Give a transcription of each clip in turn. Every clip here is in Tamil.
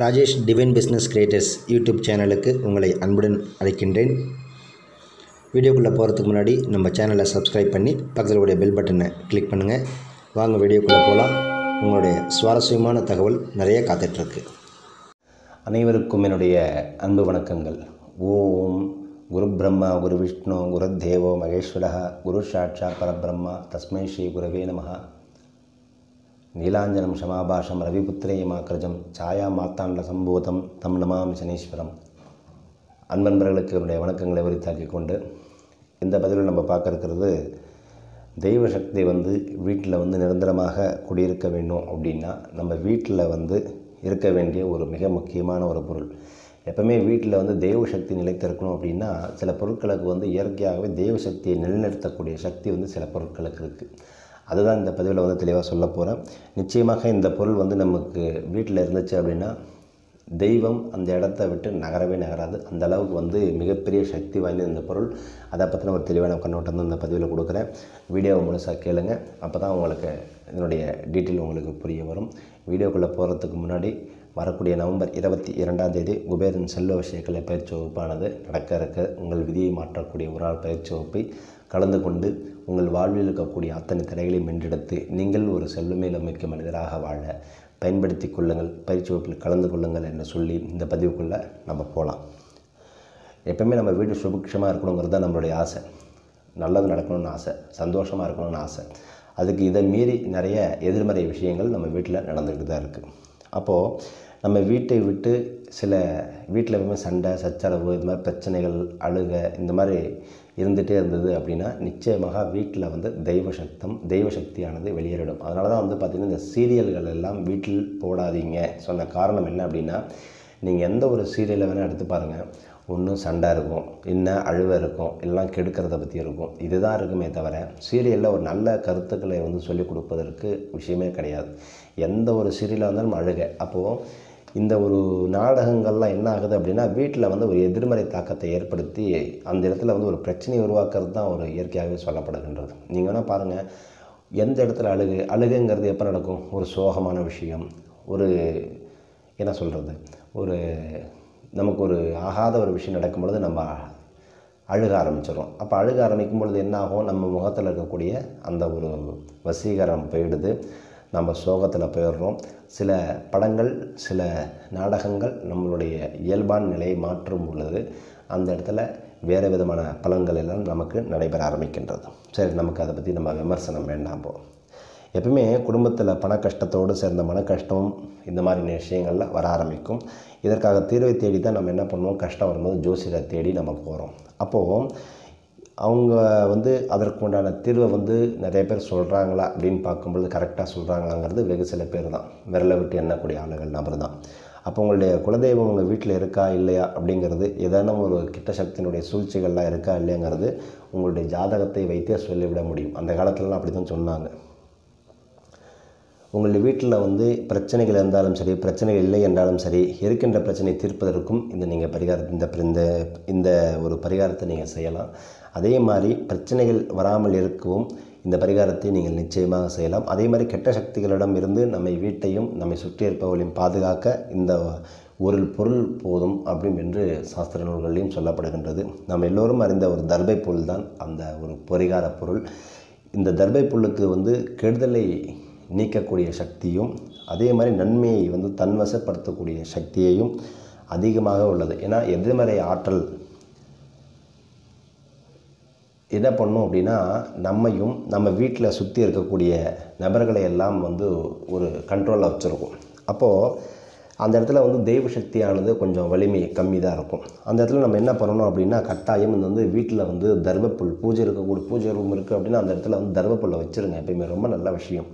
Rajesh divine business creators YouTube சேனலுக்கு உங்களை அன்புடன் அழைக்கின்றேன் வீடியோக்குள்ளே போகிறதுக்கு முன்னாடி நம்ம சேனலை சப்ஸ்கிரைப் பண்ணி பக்கத்தில் உடைய பெல் பட்டனை கிளிக் பண்ணுங்கள் வாங்க வீடியோக்குள்ளே போகலாம் உங்களுடைய சுவாரஸ்யமான தகவல் நிறைய காத்துட்ருக்கு அனைவருக்கும் என்னுடைய அன்பு வணக்கங்கள் ஓம் குரு பிரம்மா குரு விஷ்ணு குரு தேவோ மகேஸ்வரஹா குரு சாட்சா பரபிரம்மா தஸ்மை ஸ்ரீ குருவே நமகா நீலாஞ்சனம் ஷமாபாஷம் ரவிபுத்திரேயமாக்கிரஜம் சாயா மாத்தாண்ட சம்போதம் தம் நமாம் சனீஸ்வரம் அன்பன்பர்களுக்கு என்னுடைய வணக்கங்களை உரித்தாக்கி கொண்டு இந்த பதிவில் நம்ம பார்க்க இருக்கிறது தெய்வ சக்தி வந்து வீட்டில் வந்து நிரந்தரமாக குடியிருக்க வேண்டும் அப்படின்னா நம்ம வீட்டில் வந்து இருக்க வேண்டிய ஒரு மிக முக்கியமான ஒரு பொருள் எப்போவுமே வீட்டில் வந்து தெய்வ சக்தி நிலைத்திருக்கணும் அப்படின்னா சில பொருட்களுக்கு வந்து இயற்கையாகவே தெய்வ சக்தியை நிலைநிறுத்தக்கூடிய சக்தி வந்து சில பொருட்களுக்கு இருக்குது அதுதான் இந்த பதிவில் வந்து தெளிவாக சொல்ல போகிறேன் நிச்சயமாக இந்த பொருள் வந்து நமக்கு வீட்டில் இருந்துச்சு அப்படின்னா தெய்வம் அந்த இடத்த விட்டு நகரவே நகராது அந்த அளவுக்கு வந்து மிகப்பெரிய சக்தி வாய்ந்த இந்த பொருள் அதை பற்றின ஒரு தெளிவான கண்ணோட்டம் தான் இந்த பதிவில் கொடுக்குறேன் வீடியோவை முழுசாக கேளுங்கள் அப்போ தான் உங்களுக்கு இதனுடைய டீட்டெயில் உங்களுக்கு புரிய வரும் வீடியோக்குள்ளே போகிறதுக்கு முன்னாடி வரக்கூடிய நவம்பர் இருபத்தி இரண்டாம் தேதி குபேரன் செல்வ விஷயக்கலை பயிற்சி வகுப்பானது நடக்க இருக்க உங்கள் விதியை மாற்றக்கூடிய ஒரு நாள் பயிற்சி வகுப்பை கலந்து கொண்டு உங்கள் வாழ்வில் இருக்கக்கூடிய அத்தனை தடைகளையும் வென்றெடுத்து நீங்கள் ஒரு செல்லுமையில் மிக்க மனிதராக வாழ பயன்படுத்தி கொள்ளுங்கள் பயிற்சி வகுப்பில் கலந்து கொள்ளுங்கள் என்று சொல்லி இந்த பதிவுக்குள்ளே நம்ம போகலாம் எப்பவுமே நம்ம வீடு சுபிக்ஷமாக இருக்கணுங்கிறது தான் நம்மளுடைய ஆசை நல்லது நடக்கணும்னு ஆசை சந்தோஷமாக இருக்கணும்னு ஆசை அதுக்கு இதை மீறி நிறைய எதிர்மறை விஷயங்கள் நம்ம வீட்டில் நடந்துக்கிட்டு தான் இருக்குது அப்போது நம்ம வீட்டை விட்டு சில வீட்டில் எப்பவுமே சண்டை சச்சரவு இது மாதிரி பிரச்சனைகள் அழுக இந்த மாதிரி இருந்துகிட்டே இருந்தது அப்படின்னா நிச்சயமாக வீட்டில் வந்து தெய்வ சக்தம் தெய்வ சக்தியானது வெளியேறிடும் அதனால தான் வந்து பார்த்திங்கன்னா இந்த சீரியல்கள் எல்லாம் வீட்டில் போடாதீங்க சொன்ன காரணம் என்ன அப்படின்னா நீங்கள் எந்த ஒரு சீரியலை வேணால் எடுத்து பாருங்கள் ஒன்றும் சண்டை இருக்கும் என்ன அழுவை இருக்கும் எல்லாம் கெடுக்கிறத பற்றி இருக்கும் இதுதான் இருக்குமே தவிர சீரியலில் ஒரு நல்ல கருத்துக்களை வந்து சொல்லிக் கொடுப்பதற்கு விஷயமே கிடையாது எந்த ஒரு சீரியலாக இருந்தாலும் அழுகை அப்போது இந்த ஒரு நாடகங்கள்லாம் என்ன ஆகுது அப்படின்னா வீட்டில் வந்து ஒரு எதிர்மறை தாக்கத்தை ஏற்படுத்தி அந்த இடத்துல வந்து ஒரு பிரச்சனையை உருவாக்குறது தான் ஒரு இயற்கையாகவே சொல்லப்படுகின்றது நீங்கள் வேணால் பாருங்கள் எந்த இடத்துல அழுகு அழுகுங்கிறது எப்போ நடக்கும் ஒரு சோகமான விஷயம் ஒரு என்ன சொல்கிறது ஒரு நமக்கு ஒரு ஆகாத ஒரு விஷயம் நடக்கும்பொழுது நம்ம அழுக ஆரம்பிச்சிடும் அப்போ அழுக ஆரம்பிக்கும் பொழுது என்னாகும் நம்ம முகத்தில் இருக்கக்கூடிய அந்த ஒரு வசீகரம் போயிடுது நம்ம சோகத்தில் போயிடுறோம் சில படங்கள் சில நாடகங்கள் நம்மளுடைய இயல்பான நிலையை மாற்றும் பொழுது அந்த இடத்துல வேறு விதமான பலன்கள் எல்லாம் நமக்கு நடைபெற ஆரம்பிக்கின்றது சரி நமக்கு அதை பற்றி நம்ம விமர்சனம் வேண்டாம் போ எப்பவுமே குடும்பத்தில் பண கஷ்டத்தோடு சேர்ந்த மன கஷ்டம் இந்த மாதிரி விஷயங்களில் வர ஆரம்பிக்கும் இதற்காக தீர்வை தேடி தான் நம்ம என்ன பண்ணுவோம் கஷ்டம் வரும்போது ஜோசியரை தேடி நம்ம போகிறோம் அப்போது அவங்க வந்து அதற்கு உண்டான தீர்வை வந்து நிறைய பேர் சொல்கிறாங்களா அப்படின்னு பார்க்கும்பொழுது கரெக்டாக சொல்கிறாங்களாங்கிறது வெகு சில பேர் தான் விரலை விட்டு எண்ணக்கூடிய ஆளுகள் நபர் தான் அப்போ உங்களுடைய குலதெய்வம் உங்கள் வீட்டில் இருக்கா இல்லையா அப்படிங்கிறது ஏதேனும் ஒரு கிட்ட சக்தியினுடைய சூழ்ச்சிகள்லாம் இருக்கா இல்லையாங்கிறது உங்களுடைய ஜாதகத்தை வைத்தே சொல்லிவிட முடியும் அந்த காலத்துலலாம் அப்படி தான் சொன்னாங்க உங்களுடைய வீட்டில் வந்து பிரச்சனைகள் இருந்தாலும் சரி பிரச்சனைகள் இல்லை என்றாலும் சரி இருக்கின்ற பிரச்சனையை தீர்ப்பதற்கும் இந்த நீங்கள் பரிகாரத்தை இந்த இந்த ஒரு பரிகாரத்தை நீங்கள் செய்யலாம் அதே மாதிரி பிரச்சனைகள் வராமல் இருக்கவும் இந்த பரிகாரத்தை நீங்கள் நிச்சயமாக செய்யலாம் அதே மாதிரி கெட்ட சக்திகளிடம் இருந்து நம்மை வீட்டையும் நம்மை சுற்றி இருப்பவர்களையும் பாதுகாக்க இந்த ஒரு பொருள் போதும் அப்படின்னு என்று சாஸ்திர நூல்களையும் சொல்லப்படுகின்றது நம்ம எல்லோரும் அறிந்த ஒரு தர்பை பொருள் தான் அந்த ஒரு பரிகார பொருள் இந்த தர்பை பொருளுக்கு வந்து கெடுதலை நீக்கக்கூடிய சக்தியும் அதே மாதிரி நன்மையை வந்து தன்வசப்படுத்தக்கூடிய சக்தியையும் அதிகமாக உள்ளது ஏன்னா எதிர்மறை ஆற்றல் என்ன பண்ணும் அப்படின்னா நம்மையும் நம்ம வீட்டில் சுற்றி இருக்கக்கூடிய நபர்களை எல்லாம் வந்து ஒரு கண்ட்ரோலில் வச்சுருக்கும் அப்போது அந்த இடத்துல வந்து தெய்வ சக்தியானது கொஞ்சம் வலிமை கம்மி தான் இருக்கும் அந்த இடத்துல நம்ம என்ன பண்ணணும் அப்படின்னா கட்டாயம் இந்த வந்து வீட்டில் வந்து தர்பப்புல் பூஜை இருக்கக்கூடிய பூஜை ரூம் இருக்குது அப்படின்னா அந்த இடத்துல வந்து தர்பப்புல்லை வச்சுருங்க எப்பயுமே ரொம்ப நல்ல விஷயம்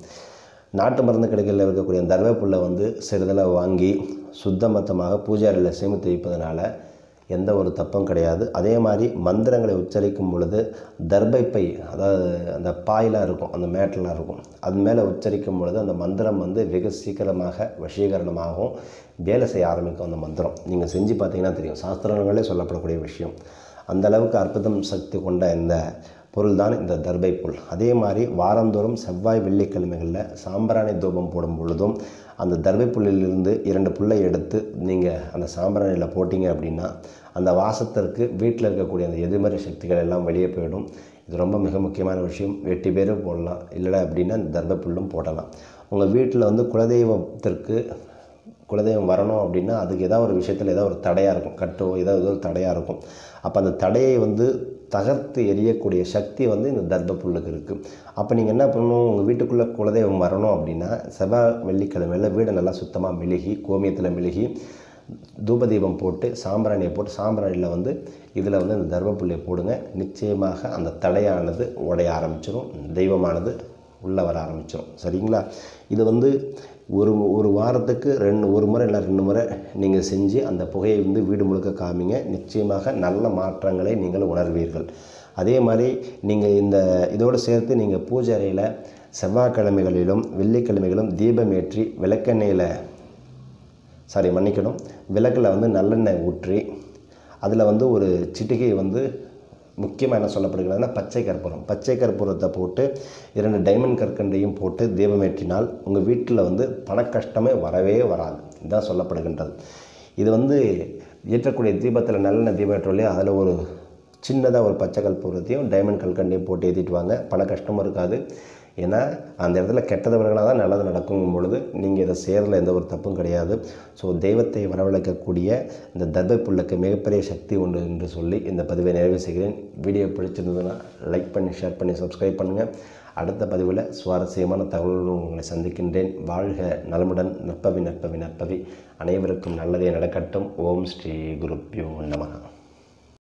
நாட்டு மருந்து கடைகளில் இருக்கக்கூடிய தர்வப்புல்லை வந்து சிறிதளவு வாங்கி சுத்தமத்தமாக பூஜாரியில் சேமித்து வைப்பதனால் எந்த ஒரு தப்பும் கிடையாது அதே மாதிரி மந்திரங்களை உச்சரிக்கும் பொழுது தர்பை பை அதாவது அந்த பாயிலாக இருக்கும் அந்த மேட்டெலாம் இருக்கும் அது மேலே உச்சரிக்கும் பொழுது அந்த மந்திரம் வந்து வெகு சீக்கிரமாக வசீகரணமாகவும் வேலை செய்ய ஆரம்பிக்கும் அந்த மந்திரம் நீங்கள் செஞ்சு பார்த்தீங்கன்னா தெரியும் சாஸ்திரங்களே சொல்லப்படக்கூடிய விஷயம் அந்தளவுக்கு அற்புதம் சக்தி கொண்ட இந்த பொருள் தான் இந்த தர்பை புல் அதே மாதிரி வாரந்தோறும் செவ்வாய் வெள்ளிக்கிழமைகளில் சாம்பிராணி தூபம் போடும் பொழுதும் அந்த தர்பை புல்லிலிருந்து இரண்டு புல்லை எடுத்து நீங்கள் அந்த சாம்பிராணியில் போட்டிங்க அப்படின்னா அந்த வாசத்திற்கு வீட்டில் இருக்கக்கூடிய அந்த எதிர்மறை சக்திகள் எல்லாம் வெளியே போயிடும் இது ரொம்ப மிக முக்கியமான விஷயம் எட்டு பேரும் போடலாம் இல்லைடா அப்படின்னா இந்த தர்பை புல்லும் போடலாம் உங்கள் வீட்டில் வந்து குலதெய்வத்திற்கு குலதெய்வம் வரணும் அப்படின்னா அதுக்கு ஏதாவது ஒரு விஷயத்தில் ஏதாவது ஒரு தடையாக இருக்கும் கட்டோ ஏதாவது ஒரு தடையாக இருக்கும் அப்போ அந்த தடையை வந்து தகர்த்து எரியக்கூடிய சக்தி வந்து இந்த தர்ப புல்லுக்கு இருக்குது அப்போ நீங்கள் என்ன பண்ணணும் உங்கள் வீட்டுக்குள்ளே குலதெய்வம் வரணும் அப்படின்னா செவ்வாய் வெள்ளிக்கிழமையில் வீடை நல்லா சுத்தமாக மெழுகி கோமியத்தில் மெழுகி தூபதீபம் போட்டு சாம்பிராணியை போட்டு சாம்பிராணியில் வந்து இதில் வந்து இந்த தர்ம புள்ளியை போடுங்க நிச்சயமாக அந்த தடையானது உடைய ஆரம்பிச்சிடும் தெய்வமானது உள்ளே வர ஆரம்பிச்சிடும் சரிங்களா இது வந்து ஒரு ஒரு வாரத்துக்கு ரெண்டு ஒரு முறை இல்லை ரெண்டு முறை நீங்கள் செஞ்சு அந்த புகையை வந்து வீடு முழுக்க காமிங்க நிச்சயமாக நல்ல மாற்றங்களை நீங்கள் உணர்வீர்கள் அதே மாதிரி நீங்கள் இந்த இதோடு சேர்த்து நீங்கள் பூஜை அறையில் செவ்வாய்க்கிழமைகளிலும் வெள்ளிக்கிழமைகளும் தீபம் ஏற்றி விளக்கெண்ணெயில் சாரி மன்னிக்கணும் விளக்கில் வந்து நல்லெண்ணெய் ஊற்றி அதில் வந்து ஒரு சிட்டிகையை வந்து முக்கியமாக என்ன சொல்லப்படுகிறதுனா பச்சை கற்பூரம் பச்சை கற்பூரத்தை போட்டு இரண்டு டைமண்ட் கற்கண்டையும் போட்டு தீபமேற்றினால் உங்கள் வீட்டில் வந்து பணக்கஷ்டமே வரவே வராது இதுதான் சொல்லப்படுகின்றது இது வந்து ஏற்றக்கூடிய தீபத்தில் நல்லெண்ணெய் தீபம் ஏற்றோம் அதில் ஒரு சின்னதாக ஒரு பச்சை கற்பூரத்தையும் டைமண்ட் கற்கண்டையும் போட்டு ஏற்றிட்டு வாங்க பண கஷ்டமும் இருக்காது ஏன்னா அந்த இடத்துல கெட்டதவர்களாக தான் நல்லது நடக்கும் பொழுது நீங்கள் இதை செய்கிறதுல எந்த ஒரு தப்பும் கிடையாது ஸோ தெய்வத்தை வரவழைக்கக்கூடிய இந்த தர்பை புள்ளுக்கு மிகப்பெரிய சக்தி உண்டு என்று சொல்லி இந்த பதிவை நிறைவு செய்கிறேன் வீடியோ பிடிச்சிருந்ததுன்னா லைக் பண்ணி ஷேர் பண்ணி சப்ஸ்கிரைப் பண்ணுங்கள் அடுத்த பதிவில் சுவாரஸ்யமான தகவல்களும் உங்களை சந்திக்கின்றேன் வாழ்க நலமுடன் நற்பவி நற்பவி நற்பவி அனைவருக்கும் நல்லதே நடக்கட்டும் ஓம் ஸ்ரீ குருப்யோ நமகா